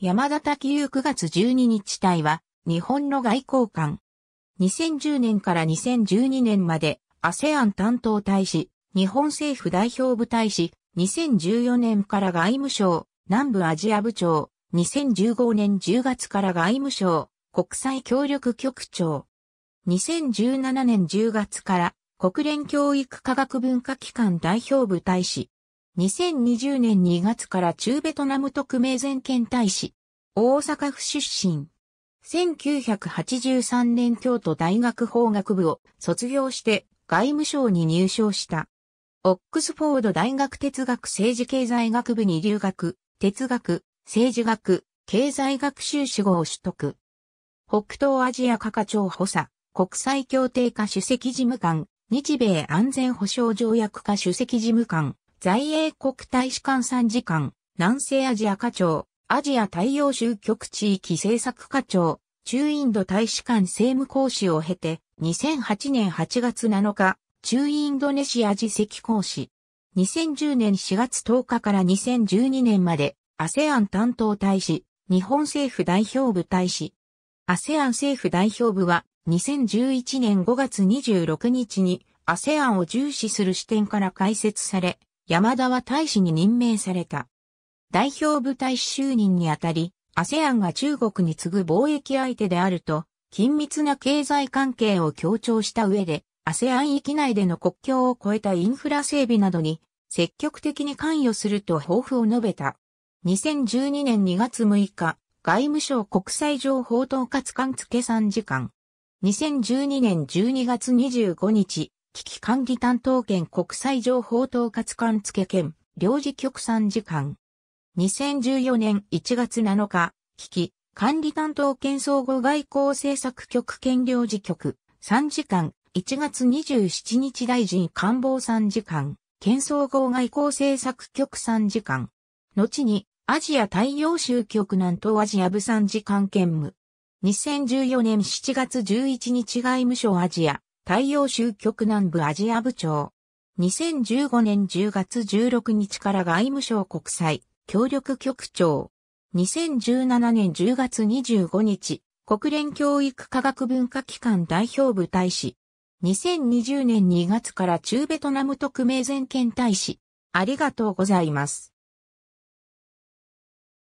山田滝雄9月12日隊は、日本の外交官。2010年から2012年まで、アセアン担当大使、日本政府代表部大使、2014年から外務省、南部アジア部長、2015年10月から外務省、国際協力局長。2017年10月から、国連教育科学文化機関代表部大使。2020年2月から中ベトナム特命全権大使、大阪府出身。1983年京都大学法学部を卒業して外務省に入省した。オックスフォード大学哲学政治経済学部に留学、哲学、政治学、経済学修士号を取得。北東アジア課課長補佐、国際協定課主席事務官、日米安全保障条約課主席事務官、在英国大使館参事官、南西アジア課長、アジア太陽州局地域政策課長、中インド大使館政務講師を経て、2008年8月7日、中インドネシア自席講師。2010年4月10日から2012年まで、ASEAN 担当大使、日本政府代表部大使。ASEAN 政府代表部は、2011年5月26日に ASEAN を重視する視点から開設され、山田は大使に任命された。代表部隊使就任にあたり、ASEAN が中国に次ぐ貿易相手であると、緊密な経済関係を強調した上で、ASEAN 域内での国境を越えたインフラ整備などに積極的に関与すると抱負を述べた。2012年2月6日、外務省国際情報統括官付3時間。2012年12月25日、危機管理担当兼国際情報統括官付兼、領事局参事官。2014年1月7日、危機管理担当県総合外交政策局県領事局参事官。1月27日大臣官房参事官、県総合外交政策局参事官。後に、アジア太陽州局南東アジア部参事官兼務。2014年7月11日外務省アジア太陽州局南部アジア部長。2015年10月16日から外務省国際協力局長。2017年10月25日、国連教育科学文化機関代表部大使。2020年2月から中ベトナム特命全権大使。ありがとうございます。